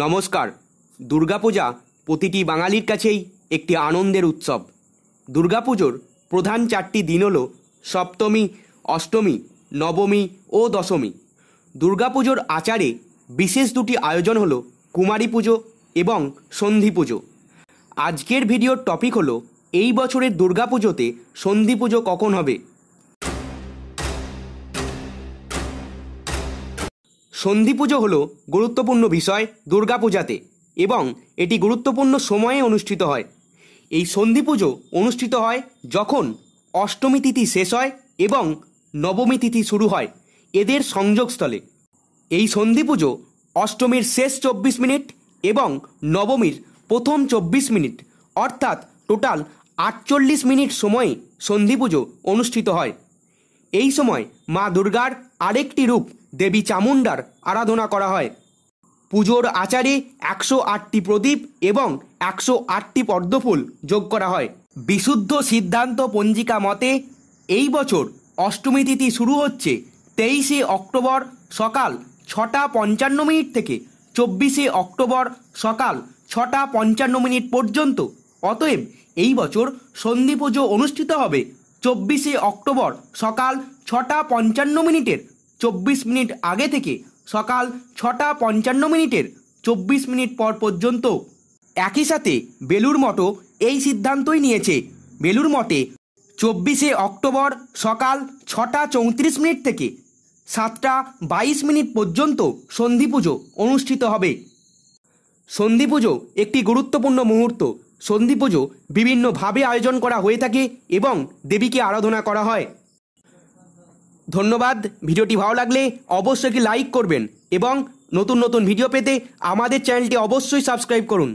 নমস্কার দুর্গাপূজা প্রতিটি বাঙালির কাছেই একটি আনন্দের উৎসব দুর্গাপুজোর প্রধান চারটি দিন হল সপ্তমী অষ্টমী নবমী ও দশমী দুর্গাপুজোর আচারে বিশেষ দুটি আয়োজন হলো কুমারী পুজো এবং সন্ধি পুজো আজকের ভিডিওর টপিক হলো এই বছরের দুর্গাপুজোতে সন্ধি পুজো কখন হবে সন্ধি পুজো হল গুরুত্বপূর্ণ বিষয় দুর্গাপূজাতে এবং এটি গুরুত্বপূর্ণ সময়ে অনুষ্ঠিত হয় এই সন্ধি পুজো অনুষ্ঠিত হয় যখন অষ্টমী তিথি শেষ হয় এবং নবমী তিথি শুরু হয় এদের সংযোগস্থলে এই সন্ধি পুজো অষ্টমীর শেষ চব্বিশ মিনিট এবং নবমীর প্রথম চব্বিশ মিনিট অর্থাৎ টোটাল আটচল্লিশ মিনিট সময়ে সন্ধি পুজো অনুষ্ঠিত হয় এই সময় মা দুর্গার আরেকটি রূপ দেবী চামুণ্ডার আরাধনা করা হয় পুজোর আচারে একশো আটটি প্রদীপ এবং একশো আটটি পদ্মফুল যোগ করা হয় বিশুদ্ধ সিদ্ধান্ত পঞ্জিকা মতে এই বছর অষ্টমী তিথি শুরু হচ্ছে তেইশে অক্টোবর সকাল ছটা পঞ্চান্ন মিনিট থেকে চব্বিশে অক্টোবর সকাল ছটা পঞ্চান্ন মিনিট পর্যন্ত অতএব এই বছর সন্ধি পুজো অনুষ্ঠিত হবে চব্বিশে অক্টোবর সকাল ছটা পঞ্চান্ন মিনিটের চব্বিশ মিনিট আগে থেকে সকাল ছটা পঞ্চান্ন মিনিটের চব্বিশ মিনিট পর পর্যন্ত একই সাথে বেলুর মঠও এই সিদ্ধান্তই নিয়েছে বেলুর মঠে চব্বিশে অক্টোবর সকাল ছটা চৌত্রিশ মিনিট থেকে সাতটা বাইশ মিনিট পর্যন্ত সন্ধি পুজো অনুষ্ঠিত হবে সন্ধি পুজো একটি গুরুত্বপূর্ণ মুহূর্ত সন্ধি পুজো বিভিন্নভাবে আয়োজন করা হয়ে থাকে এবং দেবীকে আরাধনা করা হয় ধন্যবাদ ভিডিওটি ভালো লাগলে অবশ্যই লাইক করবেন এবং নতুন নতুন ভিডিও পেতে আমাদের চ্যানেলটি অবশ্যই সাবস্ক্রাইব করুন